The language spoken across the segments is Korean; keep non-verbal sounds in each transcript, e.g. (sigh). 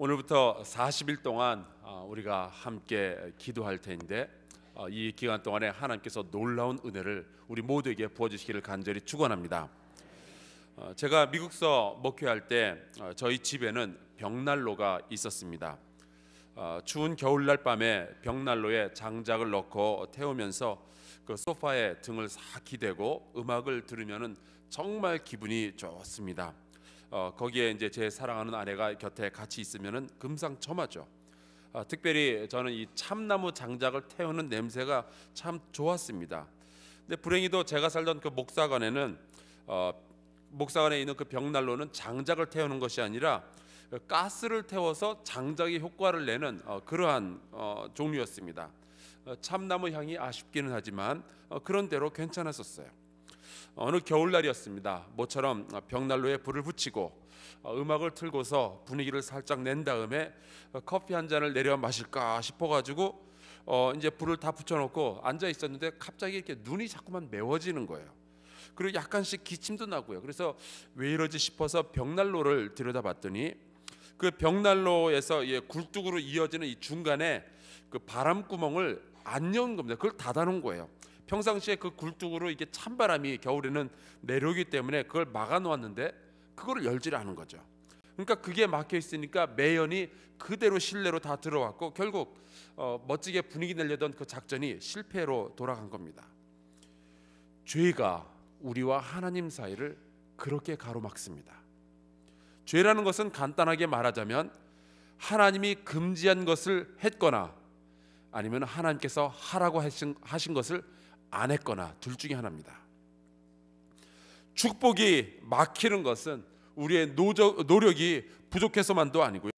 오늘부터 40일 동안 어, 우리가 함께 기도할 텐데 어, 이 기간 동안에 하나님께서 놀라운 은혜를 우리 모두에게 부어 주시기를 간절히 축원합니다. 어, 제가 미국서 목회할 때 저희 집에는 벽난로가 있었습니다. 추운 겨울날 밤에 벽난로에 장작을 넣고 태우면서 그 소파에 등을 싹 기대고 음악을 들으면 정말 기분이 좋습니다. 어, 거기에 이제 제 사랑하는 아내가 곁에 같이 있으면은 금상첨화죠. 아, 특별히 저는 이 참나무 장작을 태우는 냄새가 참 좋았습니다. 근데 불행히도 제가 살던 그 목사관에는 어, 목사관에 있는 그 벽난로는 장작을 태우는 것이 아니라 그 가스를 태워서 장작의 효과를 내는 어, 그러한 어, 종류였습니다. 어, 참나무 향이 아쉽기는 하지만 어, 그런대로 괜찮았었어요. 어느 겨울날이었습니다. 모처럼 벽난로에 불을 붙이고 어, 음악을 틀고서 분위기를 살짝 낸 다음에 어, 커피 한 잔을 내려 마실까 싶어가지고 어 이제 불을 다 붙여놓고 앉아 있었는데 갑자기 이렇게 눈이 자꾸만 매워지는 거예요. 그리고 약간씩 기침도 나고요. 그래서 왜 이러지 싶어서 벽난로를 들여다봤더니 그 벽난로에서 예, 굴뚝으로 이어지는 이 중간에 그 바람 구멍을 안여운 겁니다. 그걸 닫아놓은 거예요. 평상시에 그 굴뚝으로 이게 찬바람이 겨울에는 내려오기 때문에 그걸 막아 놓았는데 그걸 열지를 않은 거죠. 그러니까 그게 막혀 있으니까 매연이 그대로 실내로 다 들어왔고 결국 어, 멋지게 분위기 내려던 그 작전이 실패로 돌아간 겁니다. 죄가 우리와 하나님 사이를 그렇게 가로막습니다. 죄라는 것은 간단하게 말하자면 하나님이 금지한 것을 했거나 아니면 하나님께서 하라고 하신, 하신 것을 안 했거나 둘 중에 하나입니다. 축복이 막히는 것은 우리의 노력이 부족해서만도 아니고요.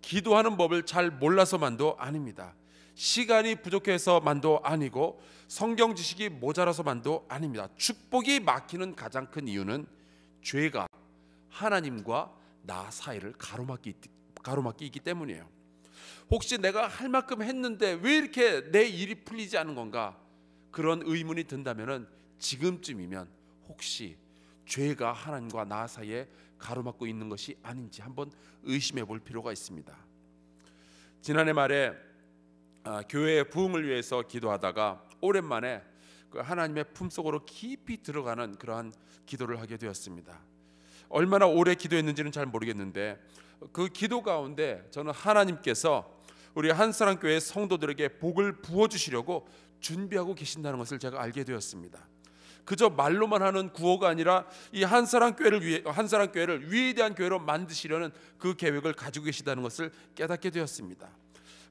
기도하는 법을 잘 몰라서만도 아닙니다. 시간이 부족해서만도 아니고 성경 지식이 모자라서만도 아닙니다. 축복이 막히는 가장 큰 이유는 죄가 하나님과 나 사이를 가로막기 가로막기이기 때문이에요. 혹시 내가 할 만큼 했는데 왜 이렇게 내 일이 풀리지 않은 건가? 그런 의문이 든다면은 지금쯤이면 혹시 죄가 하나님과 나 사이에 가로막고 있는 것이 아닌지 한번 의심해 볼 필요가 있습니다. 지난해 말에 아, 교회의 부흥을 위해서 기도하다가 오랜만에 그 하나님의 품속으로 깊이 들어가는 그러한 기도를 하게 되었습니다. 얼마나 오래 기도했는지는 잘 모르겠는데 그 기도 가운데 저는 하나님께서 우리 한사람 교회 성도들에게 복을 부어 주시려고 준비하고 계신다는 것을 제가 알게 되었습니다. 그저 말로만 하는 구호가 아니라 이 한사랑 교회를 위해 한사랑 교회를 위대한 교회로 만드시려는 그 계획을 가지고 계시다는 것을 깨닫게 되었습니다.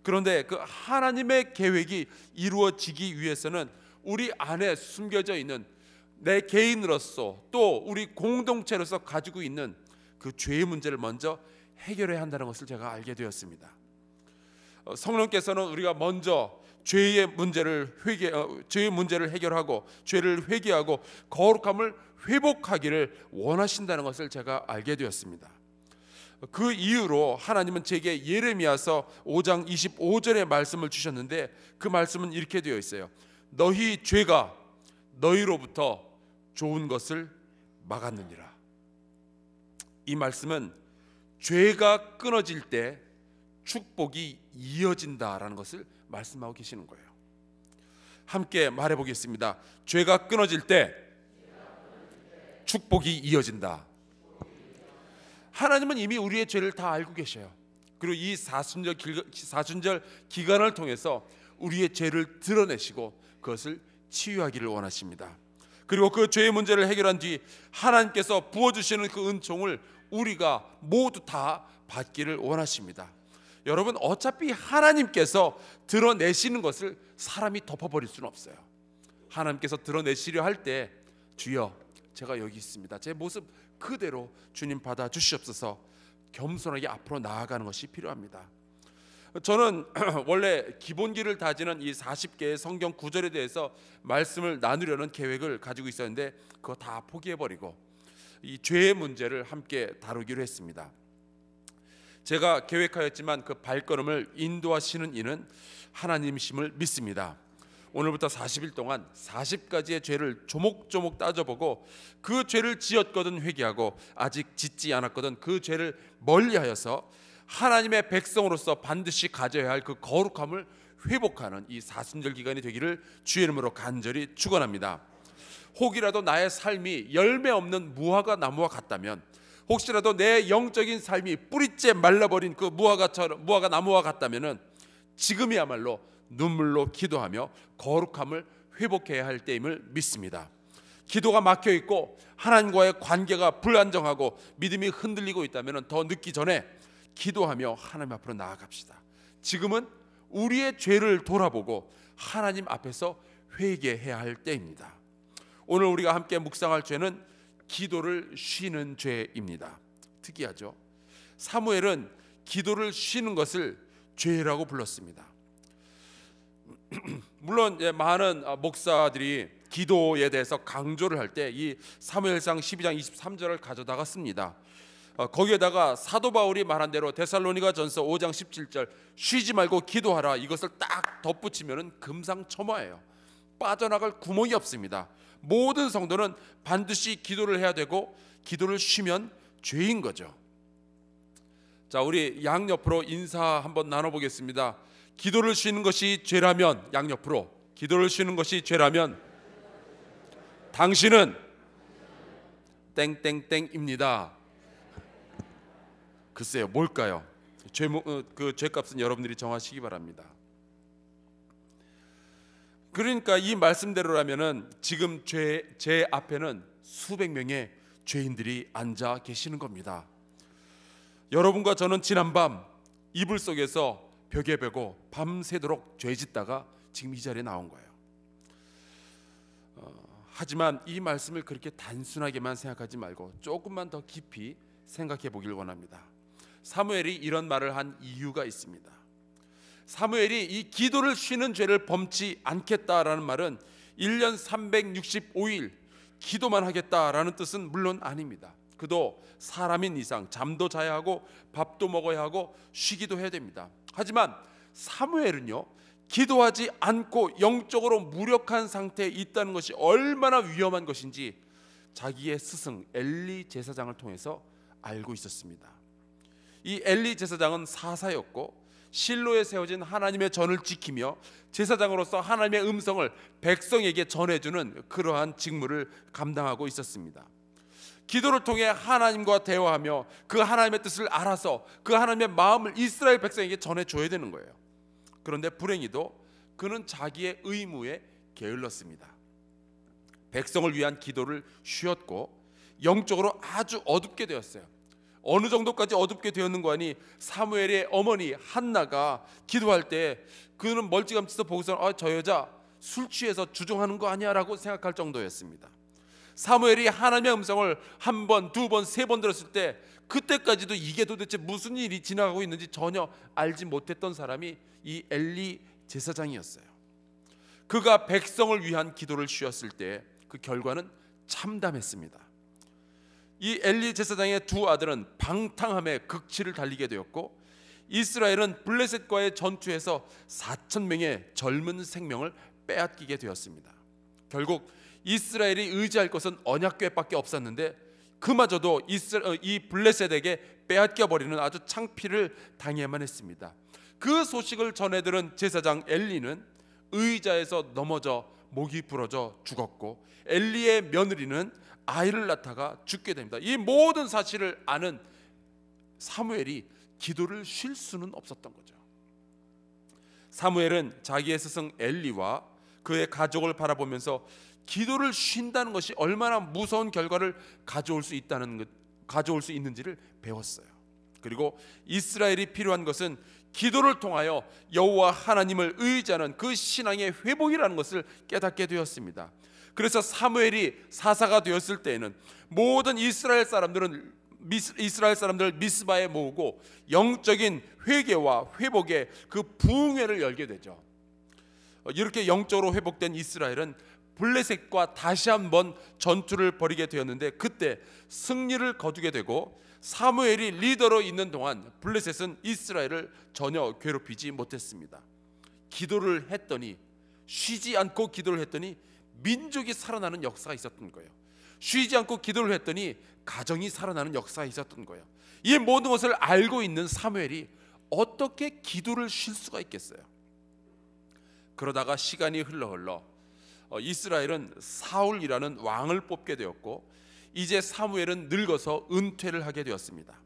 그런데 그 하나님의 계획이 이루어지기 위해서는 우리 안에 숨겨져 있는 내 개인으로서 또 우리 공동체로서 가지고 있는 그 죄의 문제를 먼저 해결해야 한다는 것을 제가 알게 되었습니다. 어, 성령께서는 우리가 먼저 죄의 문제를 회개 어, 죄의 문제를 해결하고 죄를 회개하고 거룩함을 회복하기를 원하신다는 것을 제가 알게 되었습니다. 그 이유로 하나님은 제게 예레미야서 5장 25절의 말씀을 주셨는데 그 말씀은 이렇게 되어 있어요. 너희 죄가 너희로부터 좋은 것을 막았느니라. 이 말씀은 죄가 끊어질 때 축복이 이어진다라는 것을 말씀하고 계시는 거예요. 함께 말해 보겠습니다. 죄가 끊어질 때 축복이 이어진다. 하나님은 이미 우리의 죄를 다 알고 계셔요. 그리고 이 사순절, 사순절 기간을 통해서 우리의 죄를 드러내시고 그것을 치유하기를 원하십니다. 그리고 그 죄의 문제를 해결한 뒤 하나님께서 부어주시는 그 은총을 우리가 모두 다 받기를 원하십니다. 여러분 어차피 하나님께서 드러내시는 것을 사람이 덮어버릴 수는 없어요. 하나님께서 드러내시려 할 때 주여 제가 여기 있습니다. 제 모습 그대로 주님 받아 주시옵소서. 겸손하게 앞으로 나아가는 것이 필요합니다. 저는 (clears throat) 원래 기본기를 다지는 이 40개의 성경 구절에 대해서 말씀을 나누려는 계획을 가지고 있었는데 그거 다 포기해 버리고 이 죄의 문제를 함께 다루기로 했습니다. 제가 계획하였지만 그 발걸음을 인도하시는 이는 하나님이심을 믿습니다. 오늘부터 40일 동안 40가지의 죄를 조목조목 따져보고 그 죄를 지었거든 회개하고 아직 짓지 않았거든 그 죄를 멀리하여서 하나님의 백성으로서 반드시 가져야 할 그 거룩함을 회복하는 이 사순절 기간이 되기를 주의 이름으로 간절히 축원합니다. 혹이라도 나의 삶이 열매 없는 무화과 나무와 같다면 혹시라도 내 영적인 삶이 뿌리째 말라버린 그 무화과처럼 무화과 나무와 같다면은 지금이야말로 눈물로 기도하며 거룩함을 회복해야 할 때임을 믿습니다. 기도가 막혀 있고 하나님과의 관계가 불안정하고 믿음이 흔들리고 있다면 더 늦기 전에 기도하며 하나님 앞으로 나아갑시다. 지금은 우리의 죄를 돌아보고 하나님 앞에서 회개해야 할 때입니다. 오늘 우리가 함께 묵상할 죄는 기도를 쉬는 죄입니다. 특이하죠. 사무엘은 기도를 쉬는 것을 죄라고 불렀습니다. (clears throat) 물론 예, 많은 아, 목사들이 기도에 대해서 강조를 할 때 이 사무엘상 12장 23절을 가져다가 씁니다. 어, 거기에다가 사도 바울이 말한 대로 데살로니가 전서 5장 17절 쉬지 말고 기도하라 이것을 딱 덧붙이면 금상첨화예요. 빠져나갈 구멍이 없습니다. 모든 성도는 반드시 기도를 해야 되고 기도를 쉬면 죄인 거죠. 자, 우리 양 옆으로 인사 한번 나눠 보겠습니다. 기도를 쉬는 것이 죄라면 양 옆으로 기도를 쉬는 것이 죄라면 당신은 땡땡땡입니다. 글쎄요, 뭘까요? 죄, 어, 그 죄값은 여러분들이 정하시기 바랍니다. 그러니까 이 말씀대로라면은 지금 제, 제 앞에는 수백 명의 죄인들이 앉아 계시는 겁니다. 여러분과 저는 지난밤 이불 속에서 벽에 베고 밤새도록 죄짓다가 지금 이 자리에 나온 거예요. 어, 하지만 이 말씀을 그렇게 단순하게만 생각하지 말고 조금만 더 깊이 생각해 보길 원합니다. 사무엘이 이런 말을 한 이유가 있습니다. 사무엘이 이 기도를 쉬는 죄를 범치 않겠다라는 말은 1년 365일 기도만 하겠다라는 뜻은 물론 아닙니다. 그도 사람인 이상 잠도 자야 하고 밥도 먹어야 하고 쉬기도 해야 됩니다. 하지만 사무엘은요. 기도하지 않고 영적으로 무력한 상태에 있다는 것이 얼마나 위험한 것인지 자기의 스승 엘리 제사장을 통해서 알고 있었습니다. 이 엘리 제사장은 사사였고 실로에 세워진 하나님의 전을 지키며 제사장으로서 하나님의 음성을 백성에게 전해주는 그러한 직무를 감당하고 있었습니다. 기도를 통해 하나님과 대화하며 그 하나님의 뜻을 알아서 그 하나님의 마음을 이스라엘 백성에게 전해줘야 되는 거예요. 그런데 불행히도 그는 자기의 의무에 게을렀습니다. 백성을 위한 기도를 쉬었고 영적으로 아주 어둡게 되었어요. 어느 정도까지 어둡게 되었는가 하니 사무엘의 어머니 한나가 기도할 때 그는 멀찌감치서 보고서 아, 저 여자 술 취해서 주종하는 거 아니야라고 생각할 정도였습니다. 사무엘이 하나님의 음성을 한 번, 두 번, 세 번 들었을 때 그때까지도 이게 도대체 무슨 일이 지나가고 있는지 전혀 알지 못했던 사람이 이 엘리 제사장이었어요. 그가 백성을 위한 기도를 쉬었을 때 그 결과는 참담했습니다. 이 엘리 제사장의 두 아들은 방탕함에 극치를 달리게 되었고 이스라엘은 블레셋과의 전투에서 4천 명의 젊은 생명을 빼앗기게 되었습니다. 결국 이스라엘이 의지할 것은 언약궤밖에 없었는데 그마저도 이스라, 어, 이 블레셋에게 빼앗겨 버리는 아주 창피를 당해야만 했습니다. 그 소식을 전해 들은 제사장 엘리는 의자에서 넘어져 목이 부러져 죽었고 엘리의 며느리는 아이를 낳다가 죽게 됩니다. 이 모든 사실을 아는 사무엘이 기도를 쉴 수는 없었던 거죠. 사무엘은 자기의 스승 엘리와 그의 가족을 바라보면서 기도를 쉰다는 것이 얼마나 무서운 결과를 가져올 수 있다는 것, 가져올 수 있는지를 배웠어요. 그리고 이스라엘이 필요한 것은 기도를 통하여 여호와 하나님을 의지하는 그 신앙의 회복이라는 것을 깨닫게 되었습니다. 그래서 사무엘이 사사가 되었을 때에는 모든 이스라엘 사람들은 이스라엘 사람들을 미스바에 모으고 영적인 회개와 회복의 그 부흥회를 열게 되죠. 어, 이렇게 영적으로 회복된 이스라엘은 블레셋과 다시 한번 전투를 벌이게 되었는데 그때 승리를 거두게 되고 사무엘이 리더로 있는 동안 블레셋은 이스라엘을 전혀 괴롭히지 못했습니다. 기도를 했더니 쉬지 않고 기도를 했더니 민족이 살아나는 역사가 있었던 거예요. 쉬지 않고 기도를 했더니 가정이 살아나는 역사가 있었던 거예요. 이 모든 것을 알고 있는 사무엘이 어떻게 기도를 쉴 수가 있겠어요? 그러다가 시간이 흘러 흘러 어, 이스라엘은 사울이라는 왕을 뽑게 되었고 이제 사무엘은 늙어서 은퇴를 하게 되었습니다.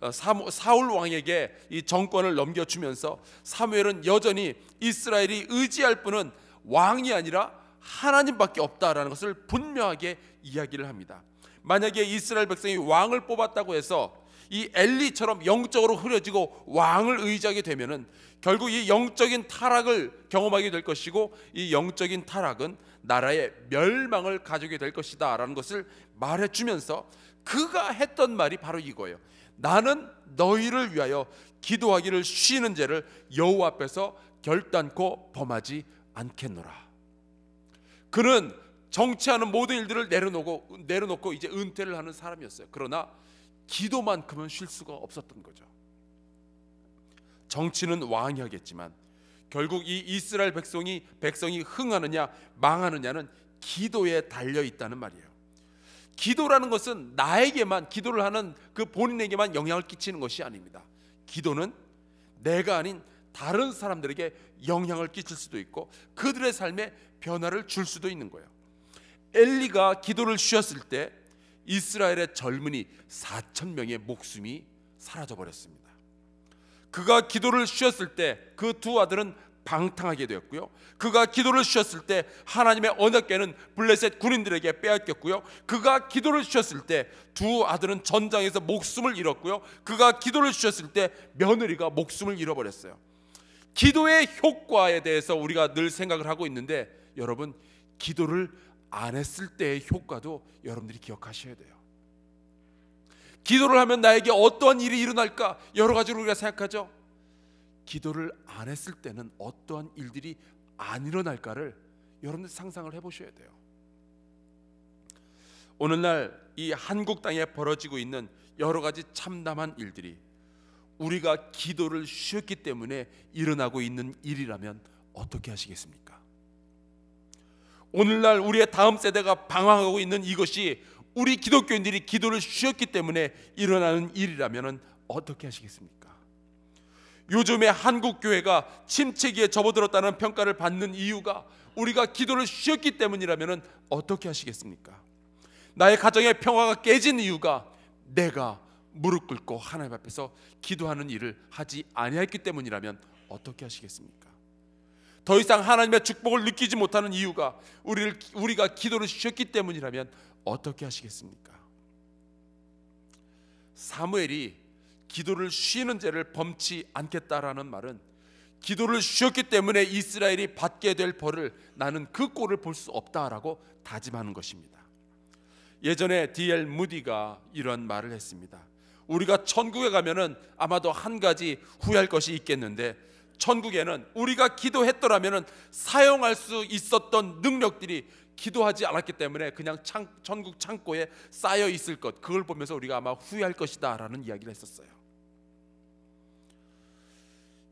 어, 사울 왕에게 이 정권을 넘겨주면서 사무엘은 여전히 이스라엘이 의지할 분은 왕이 아니라 하나님밖에 없다라는 것을 분명하게 이야기를 합니다. 만약에 이스라엘 백성이 왕을 뽑았다고 해서 이 엘리처럼 영적으로 흐려지고 왕을 의지하게 되면은 결국 이 영적인 타락을 경험하게 될 것이고 이 영적인 타락은 나라의 멸망을 가져게 될 것이다라는 것을 말해 주면서 그가 했던 말이 바로 이거예요. 나는 너희를 위하여 기도하기를 쉬는 죄를 여호와 앞에서 결단코 범하지 않겠노라. 그는 정치하는 모든 일들을 내려놓고 내려놓고 이제 은퇴를 하는 사람이었어요. 그러나 기도만큼은 쉴 수가 없었던 거죠. 정치는 왕이 하겠지만 결국 이 이스라엘 백성이 백성이 흥하느냐 망하느냐는 기도에 달려 있다는 말이에요. 기도라는 것은 나에게만 기도를 하는 그 본인에게만 영향을 끼치는 것이 아닙니다. 기도는 내가 아닌 다른 사람들에게 영향을 끼칠 수도 있고 그들의 삶에 변화를 줄 수도 있는 거예요. 엘리가 기도를 쉬었을 때 이스라엘의 젊은이 4천 명의 목숨이 사라져 버렸습니다. 그가 기도를 쉬었을 때 그 두 아들은 방탕하게 되었고요. 그가 기도를 쉬었을 때 하나님의 언약궤는 블레셋 군인들에게 빼앗겼고요. 그가 기도를 쉬었을 때 두 아들은 전장에서 목숨을 잃었고요. 그가 기도를 쉬었을 때 며느리가 목숨을 잃어버렸어요. 기도의 효과에 대해서 우리가 늘 생각을 하고 있는데 여러분 기도를 안 했을 때의 효과도 여러분들이 기억하셔야 돼요. 기도를 하면 나에게 어떠한 일이 일어날까 여러 가지로 우리가 생각하죠. 기도를 안 했을 때는 어떠한 일들이 안 일어날까를 여러분들 상상을 해보셔야 돼요. 오늘날 이 한국 땅에 벌어지고 있는 여러 가지 참담한 일들이 우리가 기도를 쉬었기 때문에 일어나고 있는 일이라면 어떻게 하시겠습니까? 오늘날 우리의 다음 세대가 방황하고 있는 이것이 우리 기독교인들이 기도를 쉬었기 때문에 일어나는 일이라면 어떻게 하시겠습니까? 요즘에 한국 교회가 침체기에 접어들었다는 평가를 받는 이유가 우리가 기도를 쉬었기 때문이라면 어떻게 하시겠습니까? 나의 가정의 평화가 깨진 이유가 내가 무릎 꿇고 하나님 앞에서 기도하는 일을 하지 아니했기 때문이라면 어떻게 하시겠습니까? 더 이상 하나님의 축복을 느끼지 못하는 이유가 우리를 우리가 기도를 쉬었기 때문이라면 어떻게 하시겠습니까? 사무엘이 기도를 쉬는 죄를 범치 않겠다라는 말은 기도를 쉬었기 때문에 이스라엘이 받게 될 벌을 나는 그 꼴을 볼 수 없다라고 다짐하는 것입니다. 예전에 D.L. 무디가 이런 말을 했습니다. 우리가 천국에 가면은 아마도 한 가지 후회할 것이 있겠는데 천국에는 우리가 기도했더라면 사용할 수 있었던 능력들이 기도하지 않았기 때문에 그냥 창, 천국 창고에 쌓여 있을 것 그걸 보면서 우리가 아마 후회할 것이다라는 이야기를 했었어요.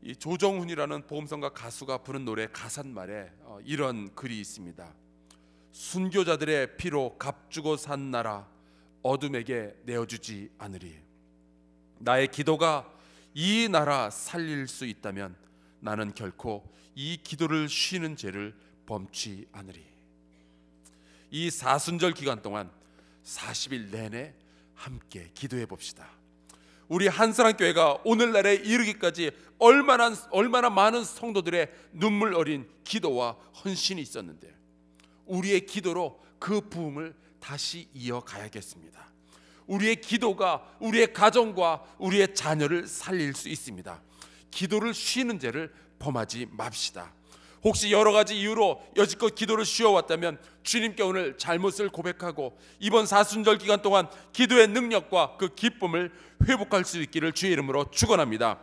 이 조정훈이라는 보험성가 가수가 부른 노래 가사말에 어, 이런 글이 있습니다. 순교자들의 피로 값주고 산 나라 어둠에게 내어주지 않으리. 나의 기도가 이 나라 살릴 수 있다면 나는 결코 이 기도를 쉬는 죄를 범치 않으리. 이 사순절 기간 동안 40일 내내 함께 기도해 봅시다. 우리 한사람 교회가 오늘날에 이르기까지 얼마나 얼마나 많은 성도들의 눈물 어린 기도와 헌신이 있었는데 우리의 기도로 그 부음을 다시 이어가야겠습니다. 우리의 기도가 우리의 가정과 우리의 자녀를 살릴 수 있습니다. 기도를 쉬는 죄를 범하지 맙시다. 혹시 여러 가지 이유로 여지껏 기도를 쉬어왔다면 주님께 오늘 잘못을 고백하고 이번 사순절 기간 동안 기도의 능력과 그 기쁨을 회복할 수 있기를 주의 이름으로 축원합니다.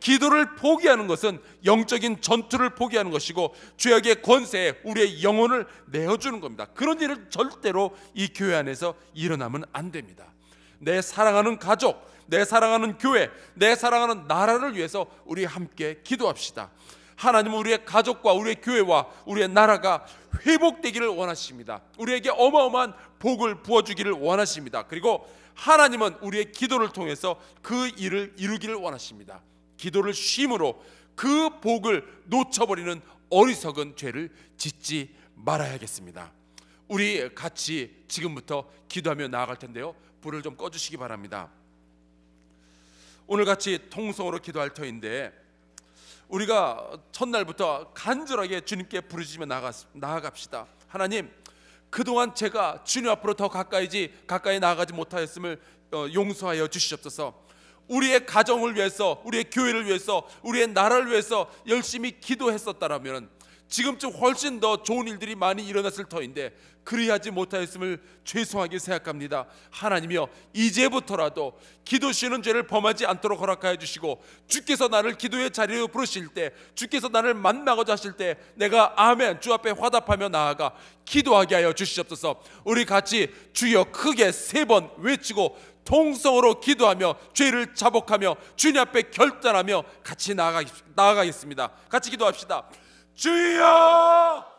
기도를 포기하는 것은 영적인 전투를 포기하는 것이고 죄악의 권세에 우리의 영혼을 내어주는 겁니다. 그런 일은 절대로 이 교회 안에서 일어나면 안 됩니다. 내 사랑하는 가족, 내 사랑하는 교회, 내 사랑하는 나라를 위해서 우리 함께 기도합시다. 하나님은 우리의 가족과 우리의 교회와 우리의 나라가 회복되기를 원하십니다. 우리에게 어마어마한 복을 부어주기를 원하십니다. 그리고 하나님은 우리의 기도를 통해서 그 일을 이루기를 원하십니다. 기도를 쉼으로 그 복을 놓쳐버리는 어리석은 죄를 짓지 말아야겠습니다. 우리 같이 지금부터 기도하며 나아갈 텐데요. 불을 좀 꺼주시기 바랍니다. 오늘 같이 통성으로 기도할 터인데 우리가 첫날부터 간절하게 주님께 부르짖으며 나아갑시다. 하나님, 그동안 제가 주님 앞으로 더 가까이지 가까이 나아가지 못하였음을 어, 용서하여 주시옵소서. 우리의 가정을 위해서, 우리의 교회를 위해서, 우리의 나라를 위해서 열심히 기도했었다라면 지금쯤 훨씬 더 좋은 일들이 많이 일어났을 터인데 그리하지 못하였음을 죄송하게 생각합니다. 하나님여 이제부터라도 기도 쉬는 죄를 범하지 않도록 허락하여 주시고 주께서 나를 기도의 자리로 부르실 때 주께서 나를 만나고자 하실 때 내가 아멘 주 앞에 화답하며 나아가 기도하게 하여 주시옵소서. 우리 같이 주여 크게 세 번 외치고 통성으로 기도하며 죄를 자복하며 주님 앞에 결단하며 같이 나아가, 나아가겠습니다. 같이 기도합시다. 只要。